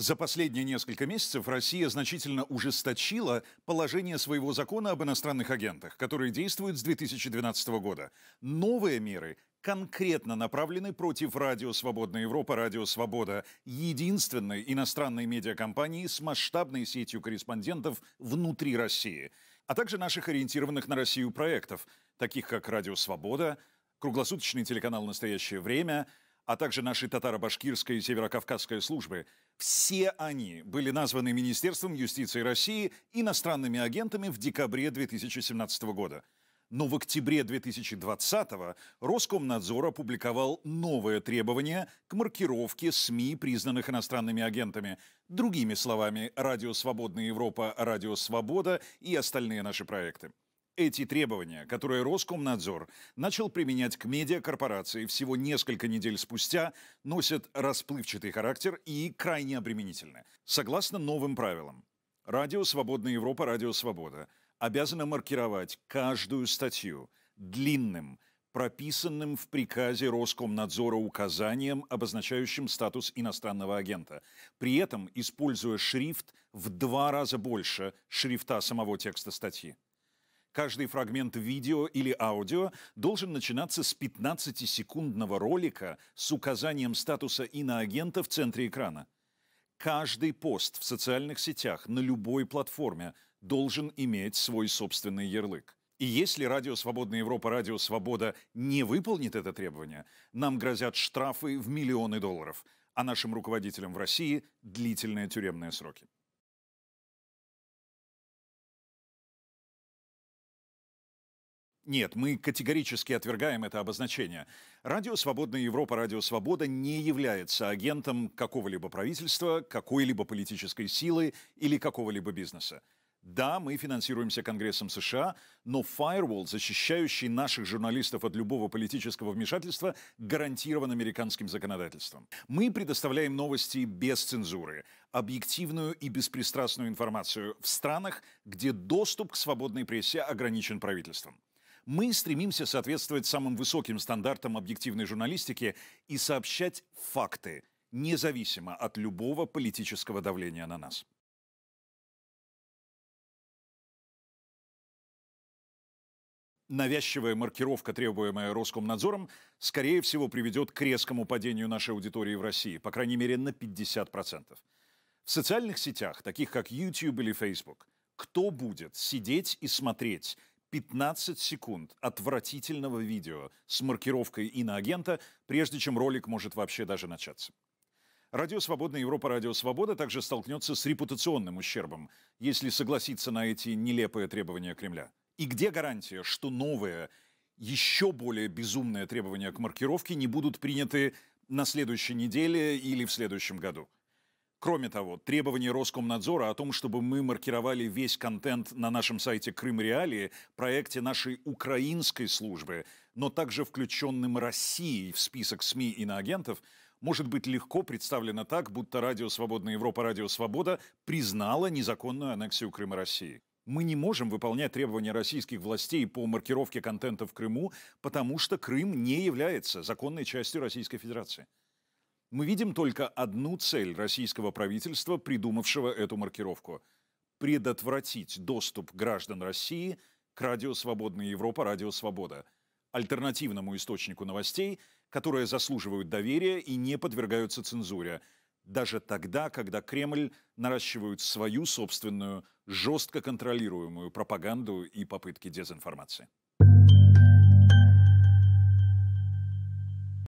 За последние несколько месяцев Россия значительно ужесточила положение своего закона об иностранных агентах, который действует с 2012 года. Новые меры конкретно направлены против Радио Свободная Европа, Радио Свобода, единственной иностранной медиакомпании с масштабной сетью корреспондентов внутри России, а также наших ориентированных на Россию проектов, таких как Радио Свобода, круглосуточный телеканал «Настоящее время», а также наши татаро башкирская и северокавказская службы, все они были названы Министерством юстиции России иностранными агентами в декабре 2017 года. Но в октябре 2020-го Роскомнадзор опубликовал новое требование к маркировке СМИ, признанных иностранными агентами. Другими словами, «Радио Свободная Европа», «Радио Свобода» и остальные наши проекты эти требования, которые Роскомнадзор начал применять к медиакорпорации всего несколько недель спустя, носят расплывчатый характер и крайне обременительны. Согласно новым правилам, радио «Свободная Европа», радио «Свобода» обязано маркировать каждую статью длинным, прописанным в приказе Роскомнадзора указанием, обозначающим статус иностранного агента, при этом используя шрифт в два раза больше шрифта самого текста статьи. Каждый фрагмент видео или аудио должен начинаться с 15-секундного ролика с указанием статуса иноагента в центре экрана. Каждый пост в социальных сетях на любой платформе должен иметь свой собственный ярлык. И если Радио Свободная Европа, Радио Свобода не выполнит это требование, нам грозят штрафы в миллионы долларов, а нашим руководителям в России длительные тюремные сроки. Нет, мы категорически отвергаем это обозначение. Радио «Свободная Европа», «Радио Свобода» не является агентом какого-либо правительства, какой-либо политической силы или какого-либо бизнеса. Да, мы финансируемся Конгрессом США, но фаервол, защищающий наших журналистов от любого политического вмешательства, гарантирован американским законодательством. Мы предоставляем новости без цензуры, объективную и беспристрастную информацию в странах, где доступ к свободной прессе ограничен правительством. Мы стремимся соответствовать самым высоким стандартам объективной журналистики и сообщать факты, независимо от любого политического давления на нас. навязчивая маркировка, требуемая Роскомнадзором, скорее всего приведет к резкому падению нашей аудитории в России, по крайней мере на 50%. В социальных сетях, таких как YouTube или Facebook, кто будет сидеть и смотреть 15 секунд отвратительного видео с маркировкой иноагента, прежде чем ролик может вообще даже начаться. Радио Свобода, Европа», «Радио Свобода» также столкнется с репутационным ущербом, если согласиться на эти нелепые требования Кремля. И где гарантия, что новые, еще более безумные требования к маркировке не будут приняты на следующей неделе или в следующем году? Кроме того, требование Роскомнадзора о том, чтобы мы маркировали весь контент на нашем сайте «Крым Реалии», проекте нашей украинской службы, но также включенным Россией в список СМИ иноагентов, может быть легко представлено так, будто Радио Свободная Европа, Радио Свобода признала незаконную аннексию Крыма России. Мы не можем выполнять требования российских властей по маркировке контента в Крыму, потому что Крым не является законной частью Российской Федерации. Мы видим только одну цель российского правительства, придумавшего эту маркировку – предотвратить доступ граждан России к радио «Свободная Европа», радио «Свобода», альтернативному источнику новостей, которые заслуживают доверия и не подвергаются цензуре, даже тогда, когда Кремль наращивает свою собственную, жестко контролируемую пропаганду и попытки дезинформации.